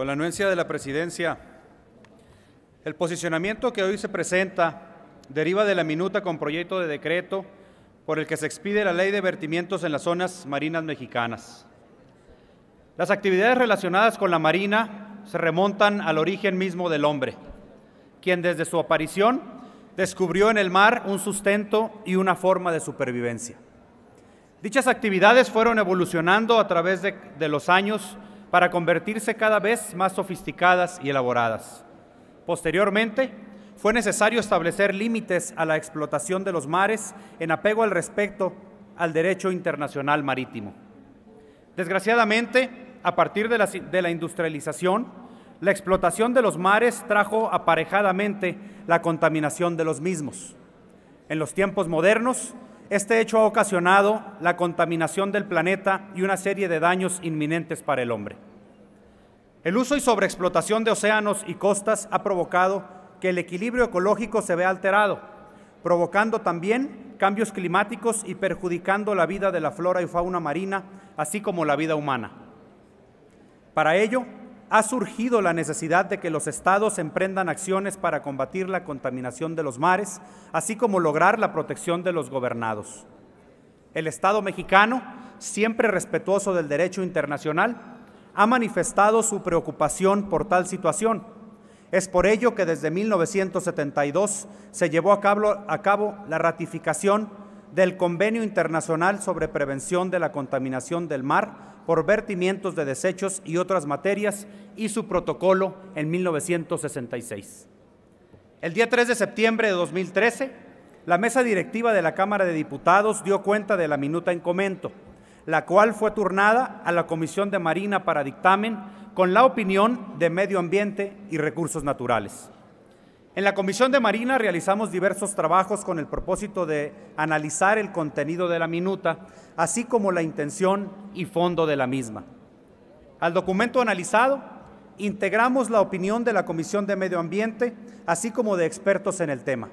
Con la anuencia de la presidencia, el posicionamiento que hoy se presenta deriva de la minuta con proyecto de decreto por el que se expide la ley de vertimientos en las zonas marinas mexicanas. Las actividades relacionadas con la marina se remontan al origen mismo del hombre, quien desde su aparición descubrió en el mar un sustento y una forma de supervivencia. Dichas actividades fueron evolucionando a través de, los años para convertirse cada vez más sofisticadas y elaboradas. Posteriormente, fue necesario establecer límites a la explotación de los mares en apego al respecto al derecho internacional marítimo. Desgraciadamente, a partir de la, de la industrialización, la explotación de los mares trajo aparejadamente la contaminación de los mismos. En los tiempos modernos, este hecho ha ocasionado la contaminación del planeta y una serie de daños inminentes para el hombre. El uso y sobreexplotación de océanos y costas ha provocado que el equilibrio ecológico se vea alterado, provocando también cambios climáticos y perjudicando la vida de la flora y fauna marina, así como la vida humana. Para ello, ha surgido la necesidad de que los estados emprendan acciones para combatir la contaminación de los mares, así como lograr la protección de los gobernados. El Estado mexicano, siempre respetuoso del derecho internacional, ha manifestado su preocupación por tal situación. Es por ello que desde 1972 se llevó a cabo, a cabo la ratificación del Convenio Internacional sobre Prevención de la Contaminación del Mar por vertimientos de desechos y otras materias y su protocolo en 1966. El día 3 de septiembre de 2013, la mesa directiva de la Cámara de Diputados dio cuenta de la minuta en comento, la cual fue turnada a la Comisión de Marina para dictamen con la opinión de Medio Ambiente y Recursos Naturales. En la Comisión de Marina realizamos diversos trabajos con el propósito de analizar el contenido de la minuta, así como la intención y fondo de la misma. Al documento analizado, integramos la opinión de la Comisión de Medio Ambiente, así como de expertos en el tema.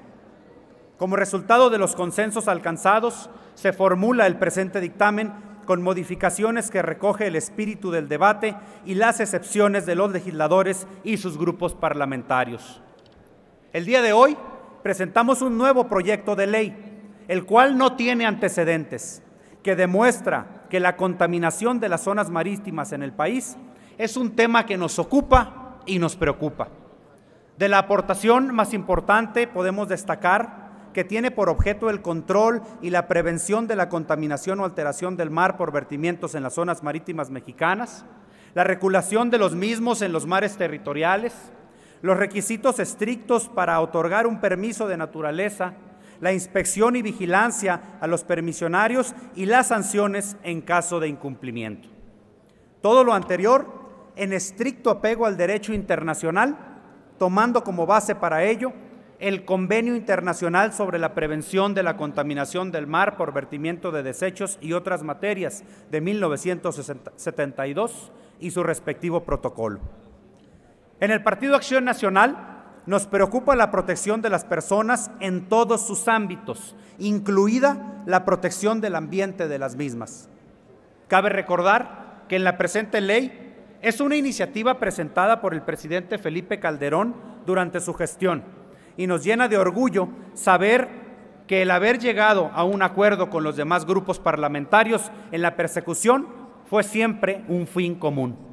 Como resultado de los consensos alcanzados, se formula el presente dictamen con modificaciones que recoge el espíritu del debate y las excepciones de los legisladores y sus grupos parlamentarios. El día de hoy presentamos un nuevo proyecto de ley, el cual no tiene antecedentes, que demuestra que la contaminación de las zonas marítimas en el país es un tema que nos ocupa y nos preocupa. De la aportación más importante podemos destacar que tiene por objeto el control y la prevención de la contaminación o alteración del mar por vertimientos en las zonas marítimas mexicanas, la regulación de los mismos en los mares territoriales, los requisitos estrictos para otorgar un permiso de naturaleza, la inspección y vigilancia a los permisionarios y las sanciones en caso de incumplimiento. Todo lo anterior en estricto apego al derecho internacional, tomando como base para ello el Convenio Internacional sobre la Prevención de la Contaminación del Mar por Vertimiento de Desechos y otras materias de 1972 y su respectivo protocolo. En el Partido Acción Nacional nos preocupa la protección de las personas en todos sus ámbitos, incluida la protección del ambiente de las mismas. Cabe recordar que en la presente ley es una iniciativa presentada por el presidente Felipe Calderón durante su gestión y nos llena de orgullo saber que el haber llegado a un acuerdo con los demás grupos parlamentarios en la persecución fue siempre un fin común.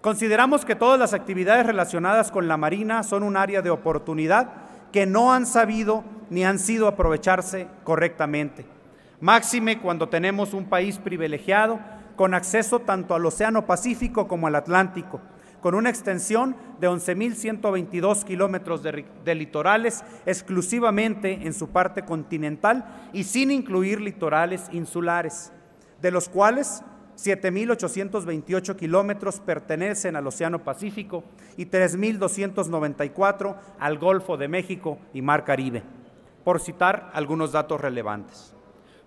Consideramos que todas las actividades relacionadas con la Marina son un área de oportunidad que no han sabido ni han sido aprovecharse correctamente. Máxime cuando tenemos un país privilegiado con acceso tanto al Océano Pacífico como al Atlántico, con una extensión de 11.122 kilómetros de, de, litorales exclusivamente en su parte continental y sin incluir litorales insulares, de los cuales 7.828 kilómetros pertenecen al Océano Pacífico y 3.294 al Golfo de México y Mar Caribe, por citar algunos datos relevantes.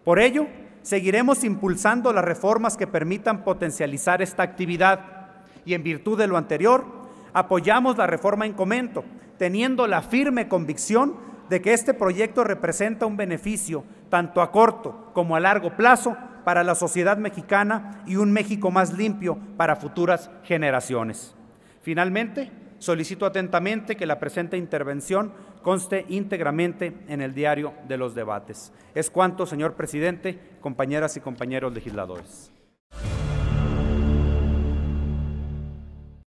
Por ello, seguiremos impulsando las reformas que permitan potencializar esta actividad y en virtud de lo anterior, apoyamos la reforma en comento, teniendo la firme convicción de que este proyecto representa un beneficio tanto a corto como a largo plazo para la sociedad mexicana y un México más limpio para futuras generaciones. Finalmente, solicito atentamente que la presente intervención conste íntegramente en el diario de los debates. Es cuanto, señor presidente, compañeras y compañeros legisladores.